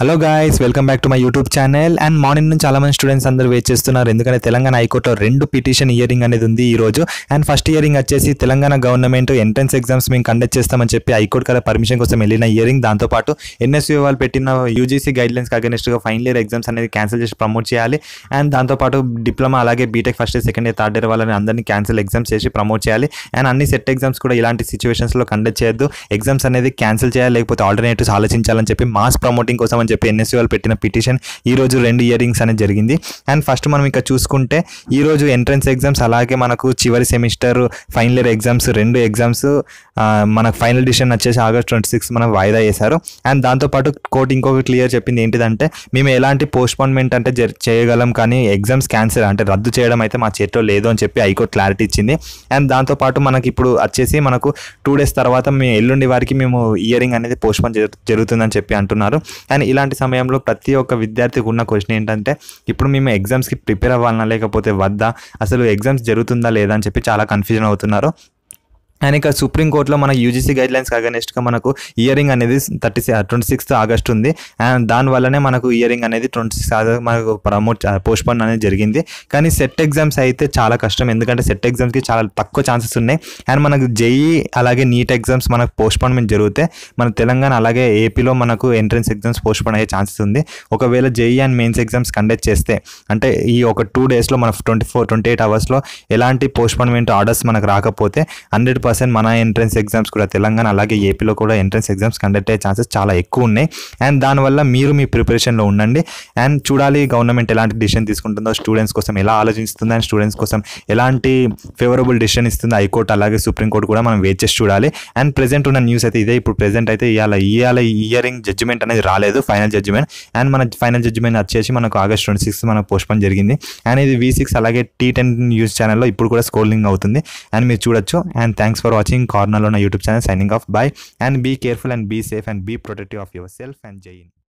Hello guys welcome back to my YouTube channel and morning నుంచి చాలామంది students అందరూ wait చేస్తున్నారు ఎందుకంటే తెలంగాణ హైకోర్టులో రెండు పిటిషన్ ఇయరింగ్ అనేది ఉంది ఈ రోజు అండ్ ఫస్ట్ ఇయరింగ్ వచ్చేసి తెలంగాణ గవర్నమెంట్ ఎంట్రన్స్ ఎగ్జామ్స్ మేము కండక్ట్ చేస్తామని చెప్పి హైకోర్టు కదా పర్మిషన్ కోసం వెళ్ళిన ఇయరింగ్ దాంతోపాటు ఎన్ఎస్యూ వాళ్ళు పెట్టిన యూజీసీ గైడ్లైన్స్ అగెనిస్ట్గా ఫైనల్ ఇయర్ ఎగ్జామ్స్ అనేది క్యాన్సిల్ చేసి ప్రమోట్ చేయాలి అండ్ దాంతోపాటు డిప్లొమా అలాగే BTech first year second year third year వాళ్ళని అందరినీ క్యాన్సిల్ ఎగ్జామ్స్ చేసి ప్రమోట్ చేయాలి అండ్ అన్ని సెట్ ఎగ్జామ్స్ కూడా ఇలాంటి సిచ్యువేషన్స్లో కండక్ట్ చేయొద్దు ఎగ్జామ్స్ అనేది క్యాన్సిల్ చేయాలి లేకపోతే ఆల్టర్నేటివ్స్ ఆలోచించాలని చెప్పి మాస్ ప్రమోటింగ్ కోసం చేస్తామని చెప్పి ఎన్ఎస్సీ వాళ్ళు పెట్టిన పిటిషన్ ఈరోజు రెండు ఇయరింగ్స్ అనేది జరిగింది అండ్ ఫస్ట్ మనం ఇంకా చూసుకుంటే ఈరోజు ఎంట్రన్స్ ఎగ్జామ్స్ అలాగే మనకు చివరి సెమిస్టర్ ఫైనల్ ఇయర్ ఎగ్జామ్స్ రెండు ఎగ్జామ్స్ మనకు ఫైనల్ డిసిషన్ వచ్చేసి ఆగస్ట్ ట్వంటీ సిక్స్ మనం వాయిదా చేశారు అండ్ దాంతోపాటు కోర్టు ఇంకొక క్లియర్ చెప్పింది ఏంటిదంటే మేము ఎలాంటి పోస్ట్పోన్మెంట్ అంటే చేయగలం కానీ ఎగ్జామ్స్ క్యాన్సిల్ అంటే రద్దు చేయడం అయితే మా చేతిలో లేదు అని చెప్పి హైకోర్టు క్లారిటీ ఇచ్చింది అండ్ దాంతోపాటు మనకి ఇప్పుడు వచ్చేసి మనకు టూ డేస్ తర్వాత మేము ఎల్లుండి వారికి మేము ఇయరింగ్ అనేది పోస్ట్పోన్ జరుగుతుందని చెప్పి అంటున్నారు అండ్ ఇలాంటి సమయంలో ప్రతి ఒక్క విద్యార్థికి ఉన్న క్వశ్చన్ ఏంటంటే ఇప్పుడు మేము ఎగ్జామ్స్కి ప్రిపేర్ అవ్వాలన్నా లేకపోతే వద్దా అసలు ఎగ్జామ్స్ జరుగుతుందా లేదా అని చెప్పి చాలా కన్ఫ్యూజన్ అవుతున్నారు అండ్ ఇక సుప్రీంకోర్టులో మన యూజీసీ గైడ్ లైన్స్కి అగనెస్ట్గా మనకు ఇయరింగ్ అనేది థర్టీ ట్వంటీ సిక్స్త్ ఆగస్ట్ ఉంది అండ్ దానివల్లనే మనకు ఇయరింగ్ అనేది ట్వంటీ సిక్స్ ఆగస్ట్ మనకు ప్రమోట్ పోస్ట్పోన్ uh, అనేది జరిగింది కానీ సెట్ ఎగ్జామ్స్ అయితే చాలా కష్టం ఎందుకంటే సెట్ ఎగ్జామ్స్కి చాలా తక్కువ ఛాన్సెస్ ఉన్నాయి అండ్ మనకు జేఈ e అలాగే నీట్ ఎగ్జామ్స్ మనకు పోస్ట్పోన్మెంట్ జరిగితే మన తెలంగాణ అలాగే ఏపీలో మనకు ఎంట్రన్స్ ఎగ్జామ్స్ పోస్ట్పోన్ అయ్యే ఛాన్సెస్ ఉంది ఒకవేళ JEE and mains exams conduct చేస్తే అంటే ఈ ఒక టూ డేస్లో మన ట్వంటీ ఫోర్ ట్వంటీ ఎయిట్ అవర్స్లో ఎలాంటి పోస్ట్పోన్మెంట్ ఆర్డర్స్ మనకు రాకపోతే హండ్రెడ్ పర్సెంట్ మన ఎంట్రన్స్ ఎగ్జామ్స్ కూడా తెలంగాణ అలాగే ఏపీలో కూడా ఎంట్రన్స్ ఎగ్జామ్స్ కండక్ట్ అయ్యే ఛాన్సెస్ చాలా ఎక్కువ ఉన్నాయి అండ్ దానివల్ల మీరు మీ ప్రిపరేషన్లో ఉండండి అండ్ చూడాలి గవర్నమెంట్ ఎలాంటి డిసిషన్ తీసుకుంటుందో స్టూడెంట్స్ కోసం ఎలా ఆలోచిస్తుంది అండ్ స్టూడెంట్స్ కోసం ఎలాంటి ఫేవరబుల్ డిసిషన్ ఇస్తుంది హైకోర్టు అలాగే సుప్రీంకోర్టు కూడా మనం వెయిట్ చేసి చూడాలి అండ్ ప్రెసెంట్ ఉన్న న్యూస్ అయితే ఇదే ఇప్పుడు ప్రెసెంట్ అయితే ఇవాళ ఇవాళ ఇయరింగ్ జడ్జిమెంట్ అనేది రాలేదు ఫైనల్ జడ్జిమెంట్ అండ్ మన ఫైనల్ జడ్జిమెంట్ వచ్చేసి మనకు ఆగస్ట్ ట్వంటీ సిక్స్ మనకు పోస్ట్పోన్ జరిగింది అండ్ ఇది వి సిక్స్ అలాగే టీ టెన్ న్యూస్ ఛానల్లో ఇప్పుడు కూడా స్కోలింగ్ అవుతుంది అండ్ మీరు చూడొచ్చు and thanks for watching Cornell on a YouTube channel signing off. Bye and be careful and be safe and be protective of yourself and Jain.